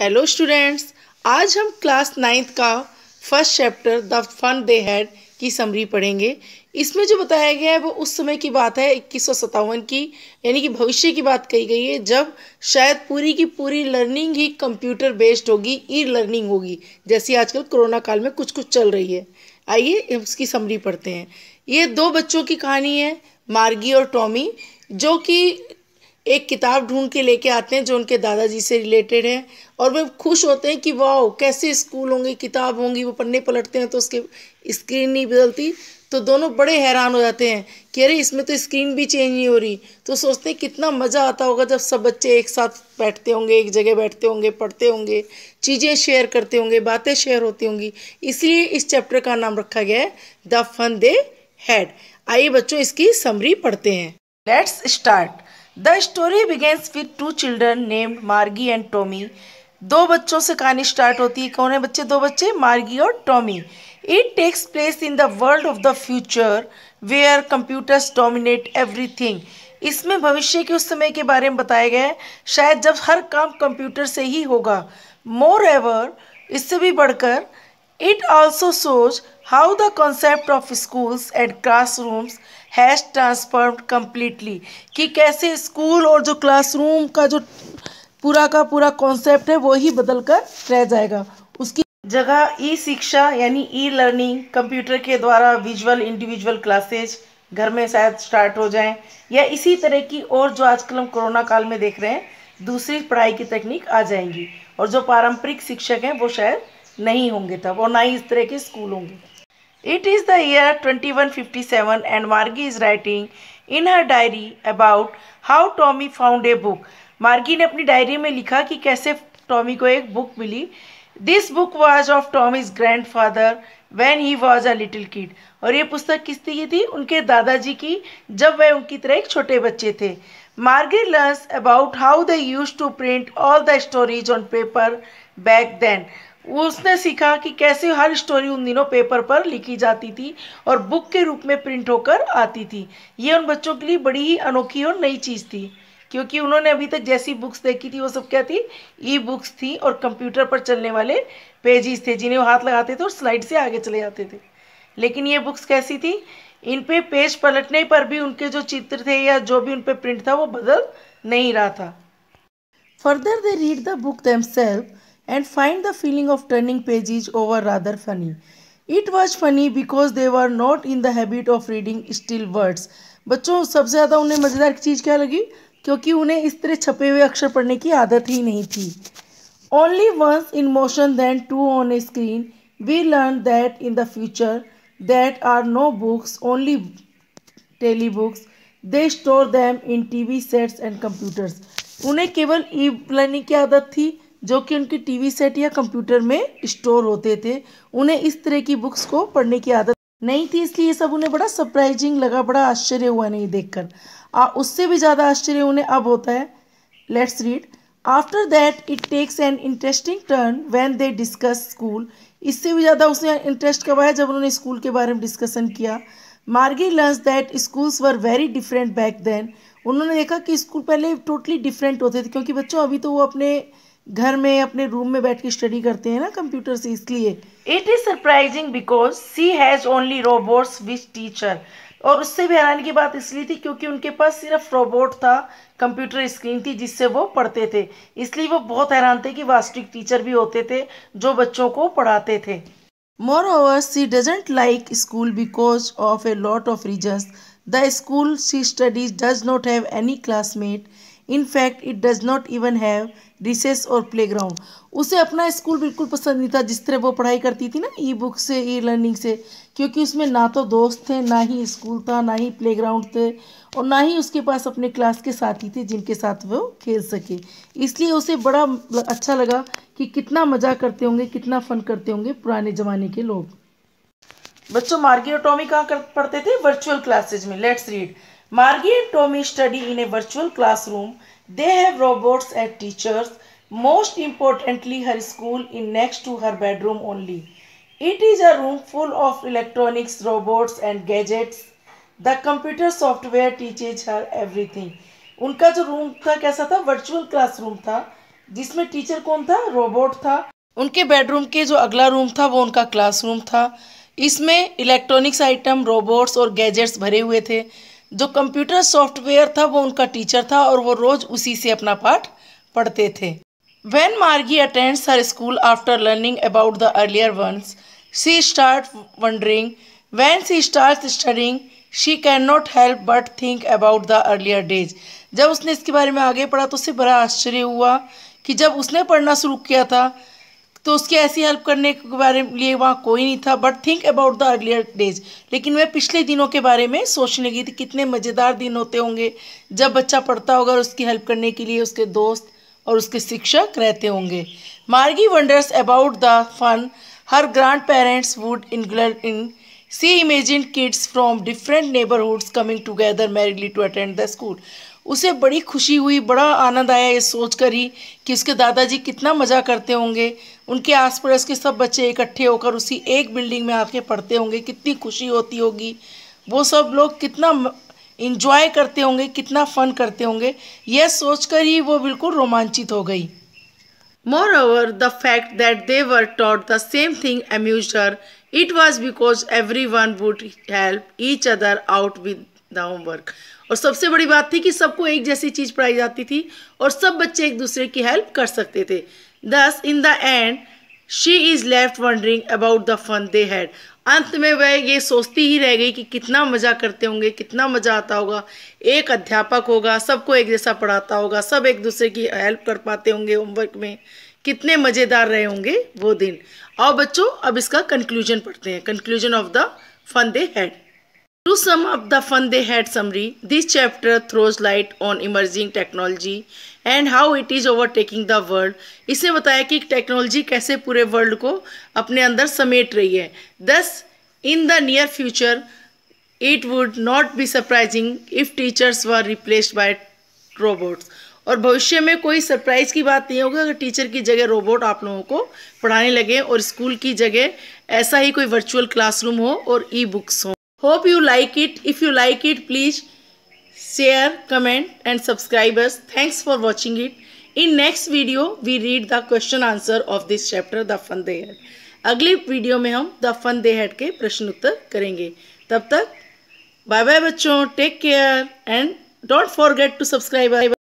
Hello students आज हम class ninth का first chapter the fun they had की समरी पढ़ेंगे इसमें जो बताया गया है वो उस समय की बात है इक्कीस की यानी कि भविष्य की बात कही गई है जब शायद पूरी की पूरी लर्निंग ही कंप्यूटर बेस्ड होगी ई लर्निंग होगी जैसी आजकल कोरोना काल में कुछ कुछ चल रही है आइए उसकी समरी पढ़ते हैं ये दो बच्चों की कहानी है मार्गी और टॉमी जो कि एक किताब ढूंढ के लेके आते हैं जो उनके दादाजी से रिलेटेड है और वे खुश होते हैं कि वाह कैसे स्कूल होंगे किताब होंगी वो पन्ने पलटते हैं तो उसके स्क्रीन नहीं बदलती तो दोनों बड़े हैरान हो जाते हैं कि अरे इसमें तो स्क्रीन भी चेंज नहीं हो रही तो सोचते हैं कितना मज़ा आता होगा जब सब बच्चे एक साथ बैठते होंगे एक जगह बैठते होंगे पढ़ते होंगे चीज़ें शेयर करते होंगे बातें शेयर होती होंगी इसलिए इस चैप्टर का नाम रखा गया है द फन दे हैड आइए बच्चों इसकी समरी पढ़ते हैं let's start the story begins with two children named Margie and Tommy दो बच्चों से कहानी स्टार्ट होती है कौन है बच्चे दो बच्चे मार्गी और Tommy it takes place in the world of the future where computers dominate everything इसमें भविष्य के उस समय के बारे में बताया गया है शायद जब हर काम कंप्यूटर से ही होगा मोर एवर इससे भी बढ़कर it also shows how the concept of schools and classrooms has transformed completely कि कैसे स्कूल और जो क्लासरूम का जो पूरा का पूरा कॉन्सेप्ट है वो ही बदल कर रह जाएगा उसकी जगह ई शिक्षा यानी ई लर्निंग कंप्यूटर के द्वारा विजुअल इंडिविजुअल क्लासेज घर में शायद स्टार्ट हो जाएं या इसी तरह की और जो आजकल हम कोरोना काल में देख रहे हैं दूसरी पढ़ाई की तकनीक आ जाएंगी और जो पारंपरिक शिक्षक हैं वो शायद नहीं होंगे तब और ना ही इस तरह के स्कूल होंगे it It is the year seven and Margie is writing in her diary about how Tommy found a book Margie ने अपनी डायरी में लिखा कि कैसे टॉमी को एक बुक मिली this book was of Tommy's grandfather when he was a little kid और ये पुस्तक किसकी की थी उनके दादाजी की जब वह उनकी तरह एक छोटे बच्चे थे Margie learns about how they use to print all the stories on paper back then उसने सीखा कि कैसे हर स्टोरी उन दिनों पेपर पर लिखी जाती थी और बुक के रूप में प्रिंट होकर आती थी ये उन बच्चों के लिए बड़ी ही अनोखी और नई चीज़ थी क्योंकि उन्होंने अभी तक जैसी बुक्स देखी थी वो सब क्या थी ई बुक्स थी और कंप्यूटर पर चलने वाले पेजेस थे जिन्हें वो हाथ लगाते थे और स्लाइड से आगे चले जाते थे लेकिन ये बुक्स कैसी थी इन पे पेज पलटने पर भी उनके जो चित्र थे या जो भी उन पर प्रिंट था वो बदल नहीं रहा था further they read the book themselves and find the feeling of turning pages over rather funny. It was funny because they were not in the habit of reading still words. बच्चों सबसे ज़्यादा उन्हें मज़ेदार चीज़ क्या लगी क्योंकि उन्हें इस तरह छपे हुए अक्षर पढ़ने की आदत ही नहीं थी only once in motion then two on a screen we learn that in the future that are no books only tele books they store them in T V sets and computers उन्हें केवल e learning की आदत थी जो कि उनकी TV set या computer में स्टोर होते थे उन्हें इस तरह की बुक्स को पढ़ने की आदत नहीं थी इसलिए ये सब उन्हें बड़ा सरप्राइजिंग लगा बड़ा आश्चर्य हुआ नहीं देखकर आ, उससे भी ज़्यादा आश्चर्य उन्हें अब होता है let's read after that it takes an interesting turn when they discuss school इससे भी ज़्यादा उसने इंटरेस्ट करवाया जब उन्होंने स्कूल के बारे में डिस्कसन किया Margie learns that schools were very different back then उन्होंने देखा कि स्कूल पहले टोटली डिफरेंट होते थे क्योंकि बच्चों अभी तो वो अपने घर में अपने रूम में बैठ के स्टडी करते हैं ना कंप्यूटर से इसलिए it is surprising because she has only robots which teacher और उससे भी हैरान की बात इसलिए थी क्योंकि उनके पास सिर्फ रोबोट था कंप्यूटर स्क्रीन थी जिससे वो पढ़ते थे इसलिए वो बहुत हैरान थे कि वास्तविक टीचर भी होते थे जो बच्चों को पढ़ाते थे moreover she doesn't like school because of a lot of reason the school she studies does not have any classmate in fact it does not even have recess और प्ले ग्राउंड उसे अपना school बिल्कुल पसंद नहीं था जिस तरह वो पढ़ाई करती थी ना ई बुक से ई लर्निंग से क्योंकि उसमें ना तो दोस्त थे ना ही स्कूल था ना ही प्ले ग्राउंड थे और ना ही उसके पास अपने क्लास के साथी थे जिनके साथ वो खेल सके इसलिए उसे बड़ा अच्छा लगा कि कितना मज़ा करते होंगे कितना फ़न करते होंगे पुराने ज़माने के लोग बच्चों मार्गी और टॉमी कहाँ पढ़ते थे वर्चुअल क्लासेज में let's read Margie and Tommy study in a virtual classroom. They have robots as teachers. Most importantly, her school is next to her bedroom only. It is a room full of electronics, robots and gadgets. The computer software teaches her everything. उनका जो room था कैसा था virtual classroom था जिसमें teacher कौन था robot था उनके बेडरूम के जो अगला रूम था वो उनका क्लासरूम था इसमें इलेक्ट्रॉनिक्स आइटम रोबोट्स और गैजेट्स भरे हुए थे जो कंप्यूटर सॉफ्टवेयर था वो उनका टीचर था और वो रोज़ उसी से अपना पाठ पढ़ते थे when Margie attends her school after learning about the earlier ones she start wondering when she start studying she can not help but think about the earlier days जब उसने इसके बारे में आगे पढ़ा तो उससे बड़ा आश्चर्य हुआ कि जब उसने पढ़ना शुरू किया था तो उसकी ऐसी हेल्प करने के बारे में लिए वहाँ कोई नहीं था but think about the earlier days लेकिन वह पिछले दिनों के बारे में सोचने लगी थी कितने मज़ेदार दिन होते होंगे जब बच्चा पढ़ता होगा और उसकी हेल्प करने के लिए उसके दोस्त और उसके शिक्षक रहते होंगे Margie wonders about the fun her grandparents would in in she imagine kids from different neighbourhoods coming together merrily to attend the school उसे बड़ी खुशी हुई बड़ा आनंद आया ये सोच कर ही कि उसके दादाजी कितना मज़ा करते होंगे उनके आस पड़ोस के सब बच्चे इकट्ठे होकर उसी एक बिल्डिंग में आके पढ़ते होंगे कितनी खुशी होती होगी वो सब लोग कितना इन्जॉय करते होंगे कितना फ़न करते होंगे यह सोचकर ही वो बिल्कुल रोमांचित हो गई Moreover, the fact that they were taught the same thing amuser it was because every one would help each other out with इतना होमवर्क और सबसे बड़ी बात थी कि सबको एक जैसी चीज़ पढ़ाई जाती थी और सब बच्चे एक दूसरे की हेल्प कर सकते थे thus in the end she is left wondering about the fun they had अंत में वह ये सोचती ही रह गई कि कितना मज़ा करते होंगे कितना मज़ा आता होगा एक अध्यापक होगा सबको एक जैसा पढ़ाता होगा सब एक दूसरे की हेल्प कर पाते होंगे होमवर्क में कितने मज़ेदार रहे होंगे वो दिन और बच्चों अब इसका कंक्लूजन पढ़ते हैं conclusion of the fun they had To sum up the fun they had summary, this chapter throws light on emerging technology and how it is overtaking the world इसने बताया कि टेक्नोलॉजी कैसे पूरे वर्ल्ड को अपने अंदर समेट रही है thus in the near future it would not be surprising if teachers were replaced by robots और भविष्य में कोई सरप्राइज़ की बात नहीं होगी अगर टीचर की जगह रोबोट आप लोगों को पढ़ाने लगे और स्कूल की जगह ऐसा ही कोई वर्चुअल क्लासरूम हो और ई बुक्स हों hope you like it if you like it please share comment and subscribers thanks for watching it in next video we read the question answer of this chapter the fun they had अगले वीडियो में हम the fun they head के प्रश्न उत्तर करेंगे तब तक bye bye बच्चों take care and don't forget to subscribe